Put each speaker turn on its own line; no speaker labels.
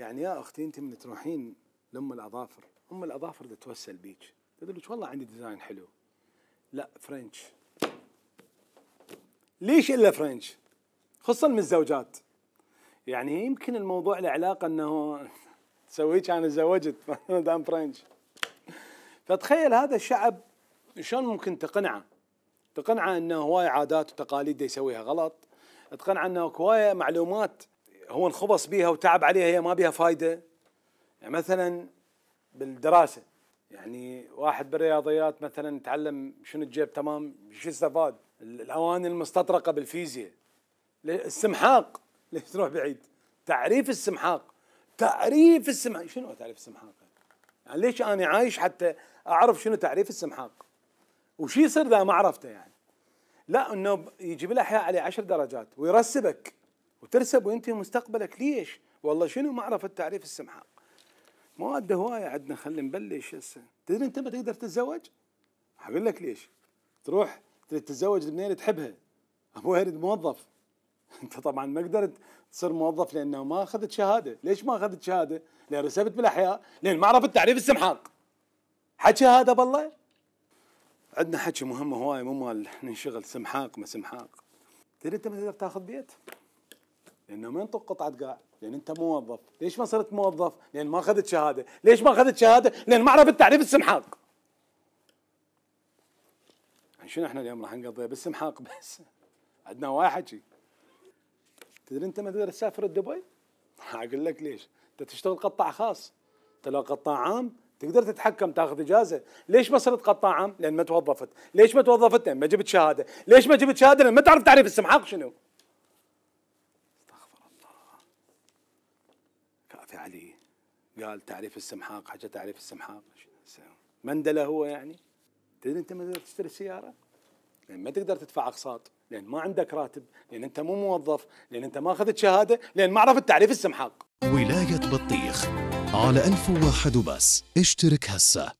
يعني يا اختي انت من تروحين لام الاظافر ام الاظافر تتوسل بيك تقول لك والله عندي ديزاين حلو لا فرنش ليش الا فرنش خصوصا من الزوجات يعني يمكن الموضوع له علاقه انه سويت انا تزوجت دام فرنش فتخيل هذا الشعب شلون ممكن تقنعه تقنعه انه هواي عادات وتقاليد يسويها غلط تقنعه انه هواي معلومات هو انخبص بيها وتعب عليها هي ما بيها فايده يعني مثلا بالدراسه يعني واحد بالرياضيات مثلا تعلم شنو الجيب تمام شو استفاد الاواني المستطرقه بالفيزياء السمحاق ليش تروح بعيد تعريف السمحاق تعريف السمحاق شنو تعريف السمحاق يعني ليش انا عايش حتى اعرف شنو تعريف السمحاق وش يصير اذا ما عرفته يعني لا انه يجيب الاحياء عليه عشر درجات ويرسبك ترسب وينتهي مستقبلك ليش؟ والله شنو معرفة تعريف السمحاق؟ مواد هواية عندنا خلينا نبلش هسه تدري انت ما تقدر تتزوج؟ اقول لك ليش؟ تروح تريد تتزوج البنيه اللي تحبها ابوها يريد موظف انت طبعا ما قدرت تصير موظف لانه ما اخذت شهاده، ليش ما اخذت شهاده؟ لان رسبت بالاحياء، لان ما عرفت تعريف السمحاق. حكي هذا بالله عندنا حكي مهم هواي مو مال ننشغل سمحاق ما سمحاق. تدري انت ما تقدر تاخذ بيت؟ لانه ما ينطق قطعه قاع لان انت موظف ليش ما صرت موظف لان ما اخذت شهاده ليش ما اخذت شهاده لان ما عرفت تعريف السمحاق يعني شنو احنا اليوم راح نقضي بالسمحاق بس عندنا واحد شيء تدري انت ما تقدر تسافر دبي اقول لك ليش انت تشتغل قطاع خاص انت لو قطاع عام تقدر تتحكم تاخذ اجازه ليش ما صرت قطاع عام لان ما توظفت ليش ما توظفت لان ما جبت شهاده ليش ما جبت شهاده لان ما تعرف تعريف السمحاق شنو وقت علي قال تعريف السمحاق حاجه تعريف السمحاق مندله هو يعني تدري انت ما تقدر تشتري سياره لان ما تقدر تدفع اقساط لان ما عندك راتب لان انت مو موظف لان انت ما اخذت شهاده لان ما عرفت تعريف السمحاق ولايه بطيخ على 1001 وبس اشترك هسه